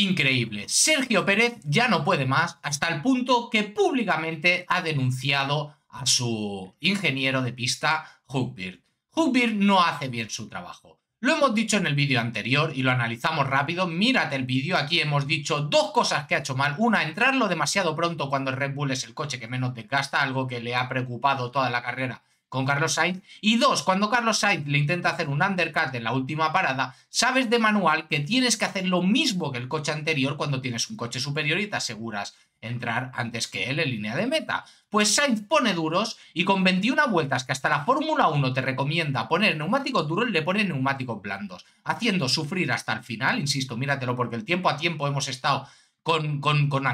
Increíble. Sergio Pérez ya no puede más hasta el punto que públicamente ha denunciado a su ingeniero de pista, Huckbeard. Huckbeard no hace bien su trabajo. Lo hemos dicho en el vídeo anterior y lo analizamos rápido. Mírate el vídeo, aquí hemos dicho dos cosas que ha hecho mal. Una, entrarlo demasiado pronto cuando el Red Bull es el coche que menos desgasta, algo que le ha preocupado toda la carrera con Carlos Sainz. Y dos, cuando Carlos Sainz le intenta hacer un undercut en la última parada, sabes de manual que tienes que hacer lo mismo que el coche anterior cuando tienes un coche superior y te aseguras entrar antes que él en línea de meta. Pues Sainz pone duros y con 21 vueltas que hasta la Fórmula 1 te recomienda poner neumáticos duros, le pone neumáticos blandos, haciendo sufrir hasta el final, insisto, míratelo porque el tiempo a tiempo hemos estado con, con, con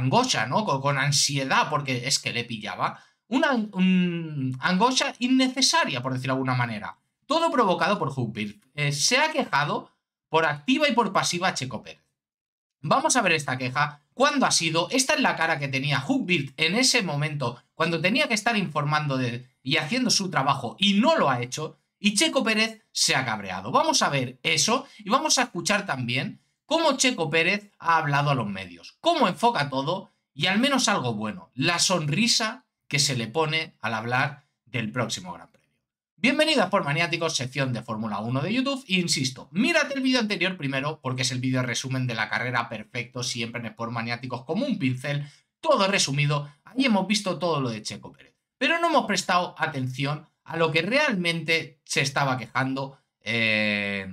¿no? con ansiedad porque es que le pillaba una angosta innecesaria, por decirlo de alguna manera. Todo provocado por Hubbard. Eh, se ha quejado por activa y por pasiva Checo Pérez. Vamos a ver esta queja, cuándo ha sido, esta es la cara que tenía Hubbard en ese momento, cuando tenía que estar informando de, y haciendo su trabajo y no lo ha hecho, y Checo Pérez se ha cabreado. Vamos a ver eso y vamos a escuchar también cómo Checo Pérez ha hablado a los medios, cómo enfoca todo y al menos algo bueno, la sonrisa que se le pone al hablar del próximo Gran Premio. Bienvenidos por Maniáticos, sección de Fórmula 1 de YouTube. E insisto, mírate el vídeo anterior primero, porque es el vídeo resumen de la carrera perfecto, siempre en Sport Maniáticos, como un pincel, todo resumido. Ahí hemos visto todo lo de Checo Pérez. Pero no hemos prestado atención a lo que realmente se estaba quejando eh,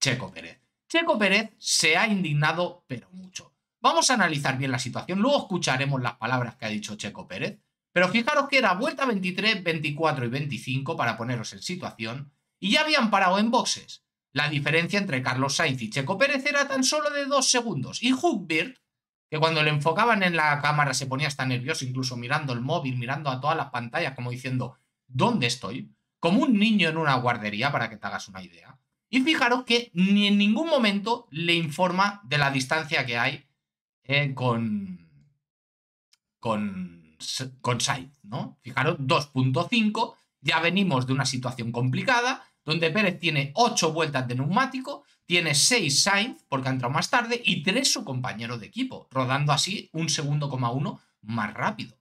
Checo Pérez. Checo Pérez se ha indignado, pero mucho. Vamos a analizar bien la situación, luego escucharemos las palabras que ha dicho Checo Pérez pero fijaros que era vuelta 23, 24 y 25 para poneros en situación, y ya habían parado en boxes. La diferencia entre Carlos Sainz y Checo Pérez era tan solo de dos segundos, y Hugbert, que cuando le enfocaban en la cámara se ponía hasta nervioso, incluso mirando el móvil, mirando a todas las pantallas, como diciendo, ¿dónde estoy? Como un niño en una guardería, para que te hagas una idea. Y fijaros que ni en ningún momento le informa de la distancia que hay eh, con, con con Sainz, ¿no? Fijaros, 2.5, ya venimos de una situación complicada, donde Pérez tiene 8 vueltas de neumático, tiene 6 Sainz, porque ha entrado más tarde, y 3 su compañero de equipo, rodando así un segundo coma uno más rápido.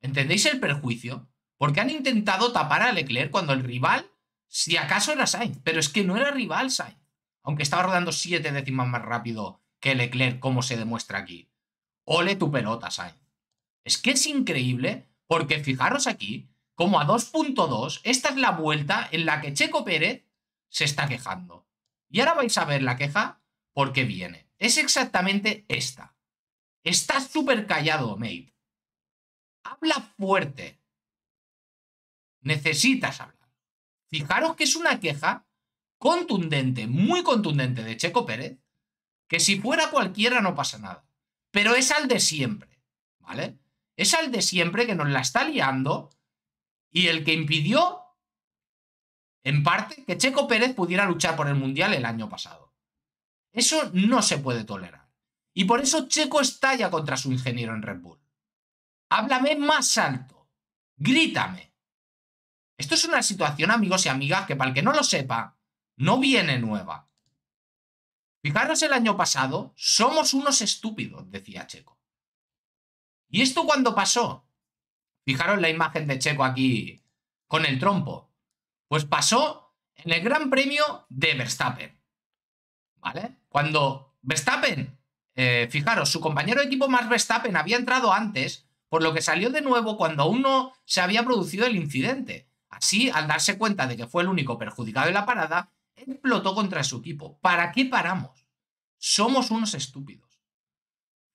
¿Entendéis el perjuicio? Porque han intentado tapar a Leclerc cuando el rival, si acaso era Sainz, pero es que no era rival Sainz, aunque estaba rodando 7 décimas más rápido que Leclerc, como se demuestra aquí. Ole tu pelota, Sainz. Es que es increíble, porque fijaros aquí, como a 2.2, esta es la vuelta en la que Checo Pérez se está quejando. Y ahora vais a ver la queja porque viene. Es exactamente esta. Está súper callado, mate. Habla fuerte. Necesitas hablar. Fijaros que es una queja contundente, muy contundente de Checo Pérez, que si fuera cualquiera no pasa nada. Pero es al de siempre, ¿vale? Es al de siempre que nos la está liando y el que impidió, en parte, que Checo Pérez pudiera luchar por el Mundial el año pasado. Eso no se puede tolerar. Y por eso Checo estalla contra su ingeniero en Red Bull. Háblame más alto. Grítame. Esto es una situación, amigos y amigas, que para el que no lo sepa, no viene nueva. Fijaros el año pasado, somos unos estúpidos, decía Checo. ¿Y esto cuando pasó? Fijaros la imagen de Checo aquí con el trompo. Pues pasó en el Gran Premio de Verstappen. ¿Vale? Cuando Verstappen, eh, fijaros, su compañero de equipo más Verstappen había entrado antes, por lo que salió de nuevo cuando aún no se había producido el incidente. Así, al darse cuenta de que fue el único perjudicado en la parada, explotó contra su equipo. ¿Para qué paramos? Somos unos estúpidos.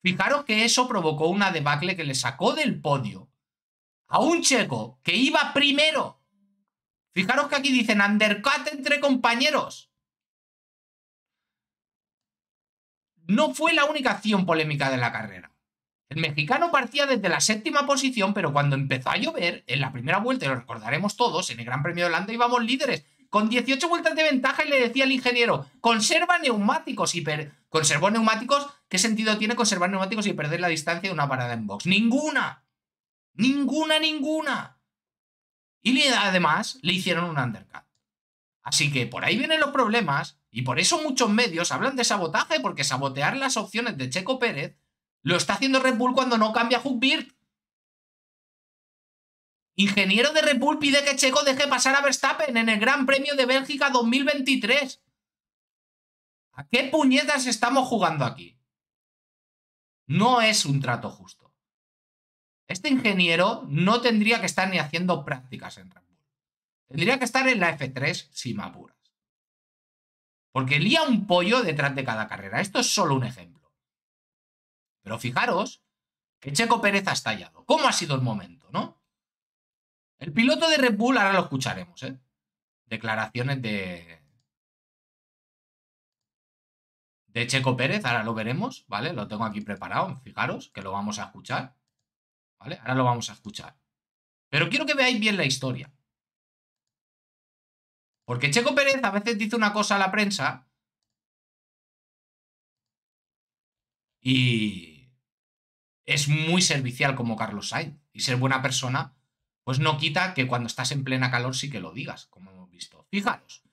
Fijaros que eso provocó una debacle que le sacó del podio a un checo que iba primero. Fijaros que aquí dicen undercut entre compañeros. No fue la única acción polémica de la carrera. El mexicano partía desde la séptima posición, pero cuando empezó a llover, en la primera vuelta, y lo recordaremos todos, en el Gran Premio de Holanda íbamos líderes con 18 vueltas de ventaja y le decía al ingeniero, conserva neumáticos y conservó neumáticos. ¿Qué sentido tiene conservar neumáticos y perder la distancia de una parada en box? Ninguna. Ninguna, ninguna. Y además le hicieron un undercut. Así que por ahí vienen los problemas y por eso muchos medios hablan de sabotaje porque sabotear las opciones de Checo Pérez lo está haciendo Red Bull cuando no cambia Beard. Ingeniero de Red pide que Checo deje pasar a Verstappen en el Gran Premio de Bélgica 2023. ¿A qué puñetas estamos jugando aquí? No es un trato justo. Este ingeniero no tendría que estar ni haciendo prácticas en Red Bull. Tendría que estar en la F3 si apuras. Porque lía un pollo detrás de cada carrera. Esto es solo un ejemplo. Pero fijaros que Checo Pérez ha estallado. ¿Cómo ha sido el momento, no? El piloto de Red Bull, ahora lo escucharemos, ¿eh? Declaraciones de. De Checo Pérez, ahora lo veremos, ¿vale? Lo tengo aquí preparado, fijaros, que lo vamos a escuchar. ¿Vale? Ahora lo vamos a escuchar. Pero quiero que veáis bien la historia. Porque Checo Pérez a veces dice una cosa a la prensa y es muy servicial como Carlos Sainz. Y ser buena persona pues no quita que cuando estás en plena calor sí que lo digas, como hemos visto. Fijaros,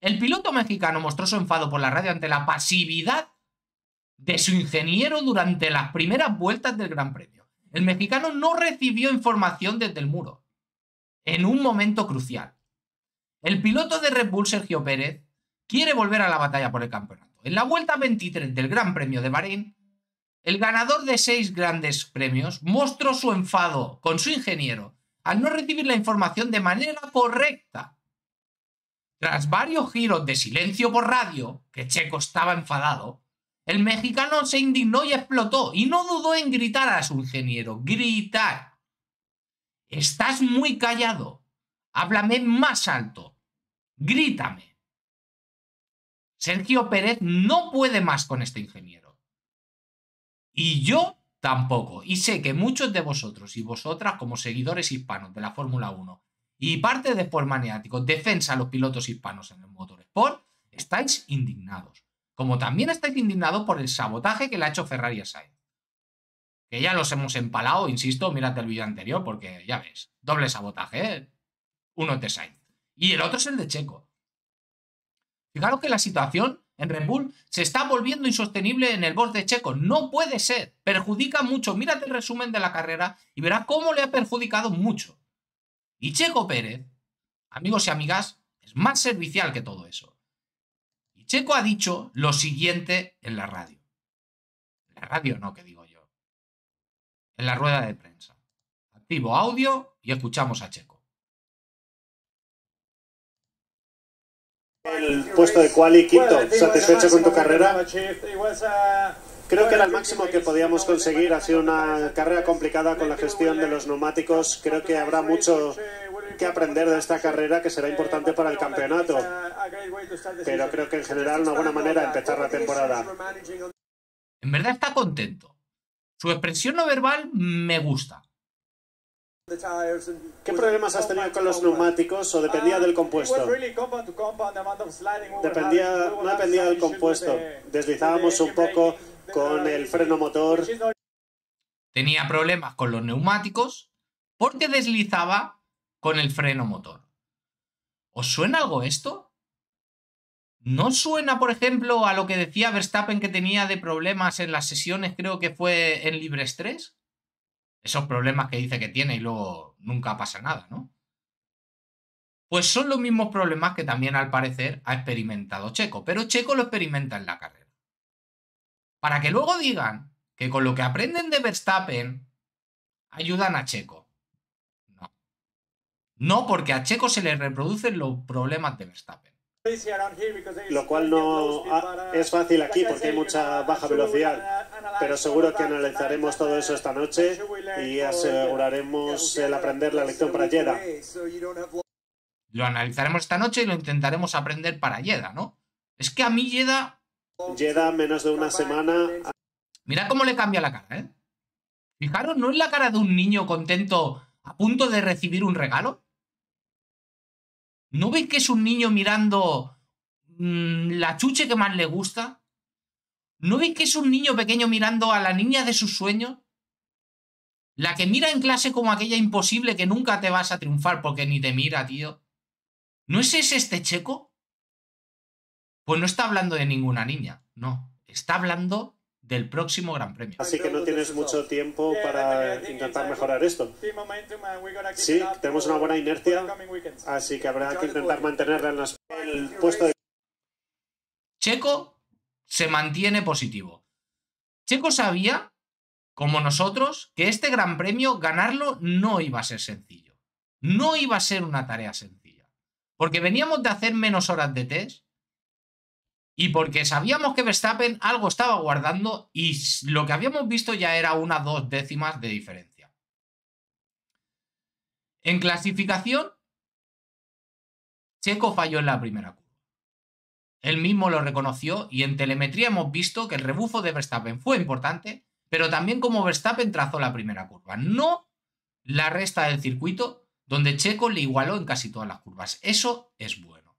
el piloto mexicano mostró su enfado por la radio ante la pasividad de su ingeniero durante las primeras vueltas del Gran Premio. El mexicano no recibió información desde el muro, en un momento crucial. El piloto de Red Bull, Sergio Pérez, quiere volver a la batalla por el campeonato. En la vuelta 23 del Gran Premio de Bahrein, el ganador de seis grandes premios mostró su enfado con su ingeniero al no recibir la información de manera correcta. Tras varios giros de silencio por radio, que Checo estaba enfadado, el mexicano se indignó y explotó, y no dudó en gritar a su ingeniero, gritar. Estás muy callado, háblame más alto, grítame. Sergio Pérez no puede más con este ingeniero. Y yo tampoco. Y sé que muchos de vosotros y vosotras, como seguidores hispanos de la Fórmula 1 y parte de Sport Maniáticos, defensa a los pilotos hispanos en el Sport, estáis indignados. Como también estáis indignados por el sabotaje que le ha hecho Ferrari a Sainz. Que ya los hemos empalado, insisto, mírate el vídeo anterior, porque ya ves, doble sabotaje. ¿eh? Uno es de Sainz. Y el otro es el de Checo. Fijaros que la situación en Red Bull se está volviendo insostenible en el borde checo. No puede ser. Perjudica mucho. Mírate el resumen de la carrera y verá cómo le ha perjudicado mucho. Y Checo Pérez, amigos y amigas, es más servicial que todo eso. Y Checo ha dicho lo siguiente en la radio. En la radio no, que digo yo. En la rueda de prensa. Activo audio y escuchamos a Checo. el puesto de quali quinto. ¿Satisfecho con tu carrera? Creo que era el máximo que podíamos conseguir. Ha sido una carrera complicada con la gestión de los neumáticos. Creo que habrá mucho que aprender de esta carrera que será importante para el campeonato. Pero creo que en general una buena manera de empezar la temporada. En verdad está contento. Su expresión no verbal me gusta. ¿Qué problemas has tenido con los neumáticos o dependía del compuesto? Dependía, no dependía del compuesto. Deslizábamos un poco con el freno motor. Tenía problemas con los neumáticos porque deslizaba con el freno motor. ¿Os suena algo esto? ¿No suena, por ejemplo, a lo que decía Verstappen que tenía de problemas en las sesiones, creo que fue en Libre Estrés? esos problemas que dice que tiene y luego nunca pasa nada, ¿no? Pues son los mismos problemas que también al parecer ha experimentado Checo, pero Checo lo experimenta en la carrera. Para que luego digan que con lo que aprenden de Verstappen ayudan a Checo. No. No porque a Checo se le reproducen los problemas de Verstappen. Lo cual no ah, es fácil aquí porque hay mucha baja velocidad pero seguro que analizaremos todo eso esta noche y aseguraremos el aprender la lección para Yeda. Lo analizaremos esta noche y lo intentaremos aprender para Yeda, ¿no? Es que a mí Yeda... Yeda menos de una semana... Mira cómo le cambia la cara, ¿eh? Fijaros, ¿no es la cara de un niño contento a punto de recibir un regalo? ¿No veis que es un niño mirando mm, la chuche que más le gusta? ¿No veis que es un niño pequeño mirando a la niña de sus sueños? La que mira en clase como aquella imposible que nunca te vas a triunfar porque ni te mira, tío. ¿No es ese este checo? Pues no está hablando de ninguna niña, no. Está hablando del próximo Gran Premio. Así que no tienes mucho tiempo para intentar mejorar esto. Uh, sí, tenemos una buena inercia, así que habrá que intentar mantenerla en el puesto de... Checo se mantiene positivo. Checo sabía, como nosotros, que este gran premio ganarlo no iba a ser sencillo. No iba a ser una tarea sencilla. Porque veníamos de hacer menos horas de test y porque sabíamos que Verstappen algo estaba guardando y lo que habíamos visto ya era una dos décimas de diferencia. En clasificación, Checo falló en la primera él mismo lo reconoció y en telemetría hemos visto que el rebufo de Verstappen fue importante, pero también como Verstappen trazó la primera curva, no la resta del circuito donde Checo le igualó en casi todas las curvas. Eso es bueno.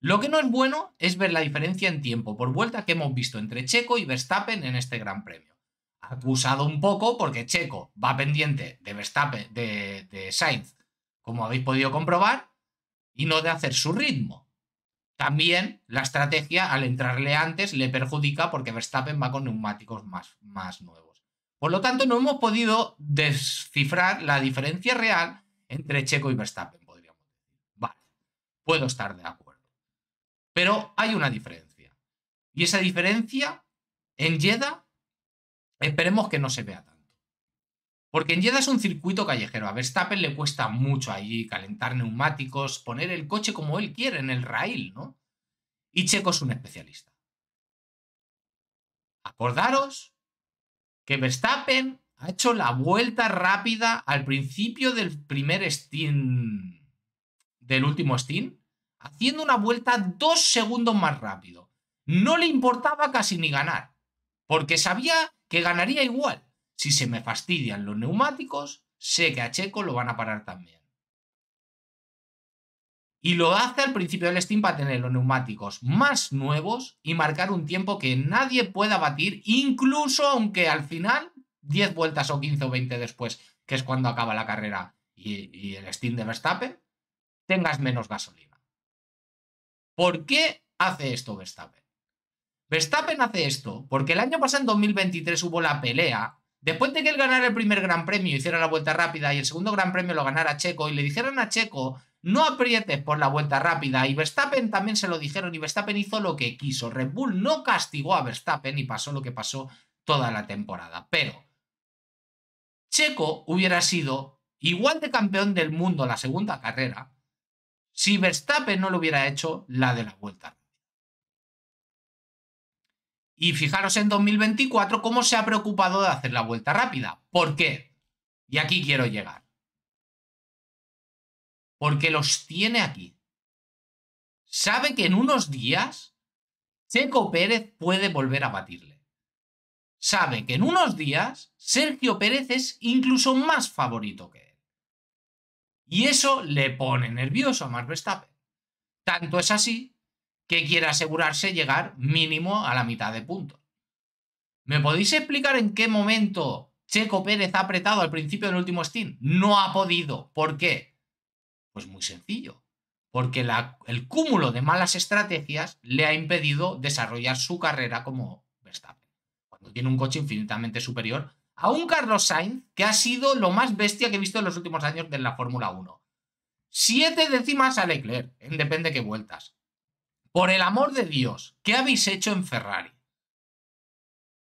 Lo que no es bueno es ver la diferencia en tiempo por vuelta que hemos visto entre Checo y Verstappen en este Gran Premio. Acusado un poco porque Checo va pendiente de Verstappen, de, de Sainz, como habéis podido comprobar, y no de hacer su ritmo. También la estrategia, al entrarle antes, le perjudica porque Verstappen va con neumáticos más, más nuevos. Por lo tanto, no hemos podido descifrar la diferencia real entre Checo y Verstappen, podríamos decir. Vale, puedo estar de acuerdo. Pero hay una diferencia. Y esa diferencia en Jeddah esperemos que no se vea tan. Porque en Jeddah es un circuito callejero. A Verstappen le cuesta mucho allí calentar neumáticos, poner el coche como él quiere en el rail, ¿no? Y Checo es un especialista. Acordaros que Verstappen ha hecho la vuelta rápida al principio del primer Steam, del último Steam, haciendo una vuelta dos segundos más rápido. No le importaba casi ni ganar, porque sabía que ganaría igual. Si se me fastidian los neumáticos, sé que a Checo lo van a parar también. Y lo hace al principio del Steam para tener los neumáticos más nuevos y marcar un tiempo que nadie pueda batir, incluso aunque al final, 10 vueltas o 15 o 20 después, que es cuando acaba la carrera y, el Steam de Verstappen, tengas menos gasolina. ¿Por qué hace esto Verstappen? Verstappen hace esto porque el año pasado, en 2023, hubo la pelea Después de que él ganara el primer gran premio, hiciera la vuelta rápida y el segundo gran premio lo ganara Checo y le dijeron a Checo, no aprietes por la vuelta rápida y Verstappen también se lo dijeron y Verstappen hizo lo que quiso. Red Bull no castigó a Verstappen y pasó lo que pasó toda la temporada. Pero Checo hubiera sido igual de campeón del mundo la segunda carrera si Verstappen no lo hubiera hecho la de la vuelta y fijaros en 2024 cómo se ha preocupado de hacer la vuelta rápida. ¿Por qué? Y aquí quiero llegar. Porque los tiene aquí. Sabe que en unos días Checo Pérez puede volver a batirle. Sabe que en unos días Sergio Pérez es incluso más favorito que él. Y eso le pone nervioso a Max Verstappen. Tanto es así que quiere asegurarse llegar mínimo a la mitad de puntos. ¿Me podéis explicar en qué momento Checo Pérez ha apretado al principio del último stint? No ha podido. ¿Por qué? Pues muy sencillo. Porque el cúmulo de malas estrategias le ha impedido desarrollar su carrera como Verstappen. Cuando tiene un coche infinitamente superior a un Carlos Sainz que ha sido lo más bestia que he visto en los últimos años de la Fórmula 1. Siete décimas a Leclerc, en depende qué vueltas. Por el amor de Dios, ¿qué habéis hecho en Ferrari?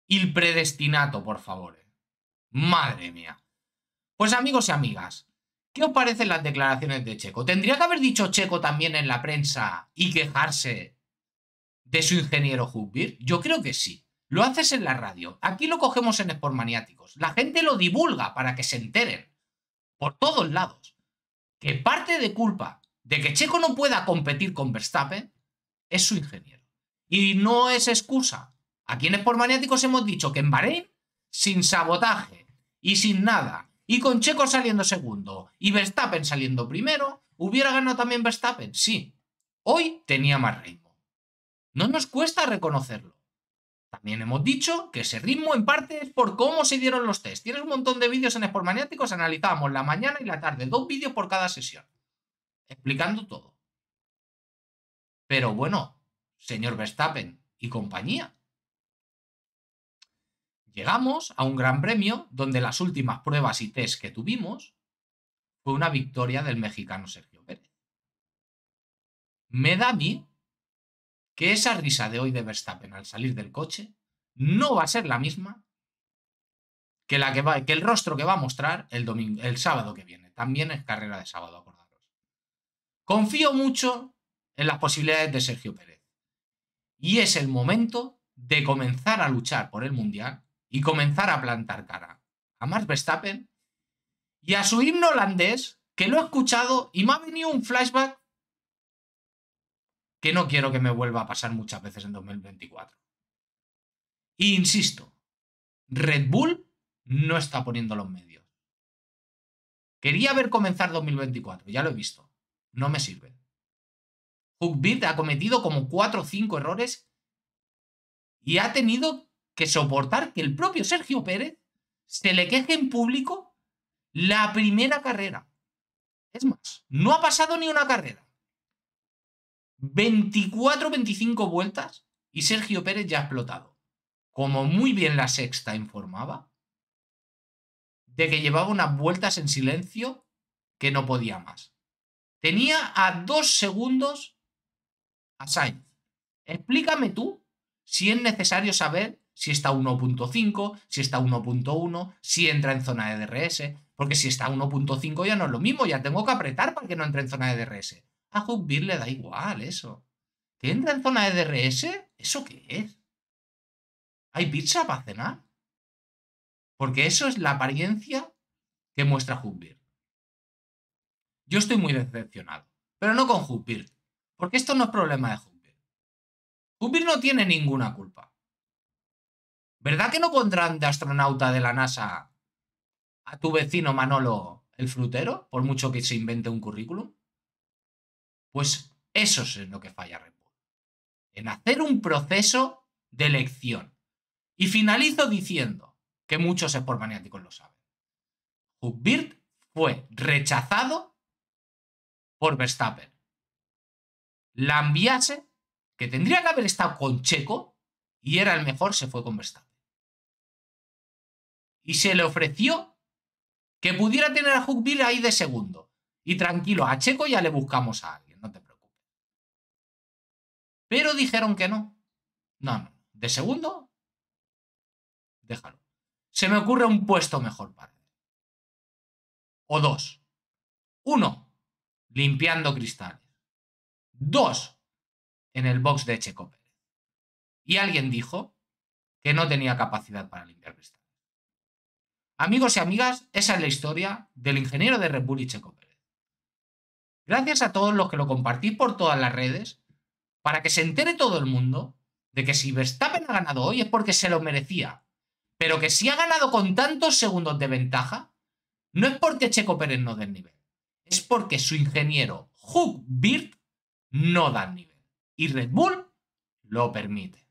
Y el predestinato, por favor. Eh. Madre mía. Pues amigos y amigas, ¿qué os parecen las declaraciones de Checo? ¿Tendría que haber dicho Checo también en la prensa y quejarse de su ingeniero Hubbard? Yo creo que sí. Lo haces en la radio. Aquí lo cogemos en Maniáticos. La gente lo divulga para que se enteren. Por todos lados. Que parte de culpa de que Checo no pueda competir con Verstappen es su ingeniero. Y no es excusa. Aquí en por Maniáticos hemos dicho que en Bahrein, sin sabotaje y sin nada, y con Checo saliendo segundo y Verstappen saliendo primero, ¿hubiera ganado también Verstappen? Sí. Hoy tenía más ritmo. No nos cuesta reconocerlo. También hemos dicho que ese ritmo en parte es por cómo se dieron los test. Tienes un montón de vídeos en Sport Maniáticos, analizamos la mañana y la tarde, dos vídeos por cada sesión, explicando todo. Pero bueno, señor Verstappen y compañía. Llegamos a un gran premio donde las últimas pruebas y test que tuvimos fue una victoria del mexicano Sergio Pérez. Me da a mí que esa risa de hoy de Verstappen al salir del coche no va a ser la misma que, la que, va, que el rostro que va a mostrar el, domingo, el sábado que viene. También es carrera de sábado, acordaros. Confío mucho en las posibilidades de Sergio Pérez. Y es el momento de comenzar a luchar por el Mundial y comenzar a plantar cara a Max Verstappen y a su himno holandés, que lo he escuchado y me ha venido un flashback que no quiero que me vuelva a pasar muchas veces en 2024. Y e insisto, Red Bull no está poniendo los medios. Quería ver comenzar 2024, ya lo he visto. No me sirve. Hookbeard ha cometido como 4 o 5 errores y ha tenido que soportar que el propio Sergio Pérez se le queje en público la primera carrera. Es más, no ha pasado ni una carrera. 24-25 vueltas y Sergio Pérez ya ha explotado. Como muy bien la sexta informaba, de que llevaba unas vueltas en silencio que no podía más. Tenía a dos segundos a Sainz. Explícame tú si es necesario saber si está 1.5, si está 1.1, si entra en zona de DRS, porque si está 1.5 ya no es lo mismo, ya tengo que apretar para que no entre en zona de DRS. A Hookbeer le da igual eso. ¿Que entra en zona de DRS? ¿Eso qué es? ¿Hay pizza para cenar? Porque eso es la apariencia que muestra Hookbeer. Yo estoy muy decepcionado, pero no con Hookbeer, porque esto no es problema de Hubert. Hubert no tiene ninguna culpa. ¿Verdad que no pondrán de astronauta de la NASA a tu vecino Manolo el frutero, por mucho que se invente un currículum? Pues eso es lo que falla Red En hacer un proceso de elección. Y finalizo diciendo que muchos maniáticos lo saben. Hubert fue rechazado por Verstappen la enviase que tendría que haber estado con Checo y era el mejor, se fue con Verstappen. Y se le ofreció que pudiera tener a Hugville ahí de segundo. Y tranquilo, a Checo ya le buscamos a alguien, no te preocupes. Pero dijeron que no. No, no. ¿De segundo? Déjalo. Se me ocurre un puesto mejor para él. O dos. Uno, limpiando cristales dos en el box de Checo Pérez. Y alguien dijo que no tenía capacidad para limpiar cristales. Amigos y amigas, esa es la historia del ingeniero de Red Bull y Checo Pérez. Gracias a todos los que lo compartís por todas las redes para que se entere todo el mundo de que si Verstappen ha ganado hoy es porque se lo merecía, pero que si ha ganado con tantos segundos de ventaja, no es porque Checo Pérez no dé el nivel, es porque su ingeniero Hugh Birt no dan nivel. Y Red Bull lo permite.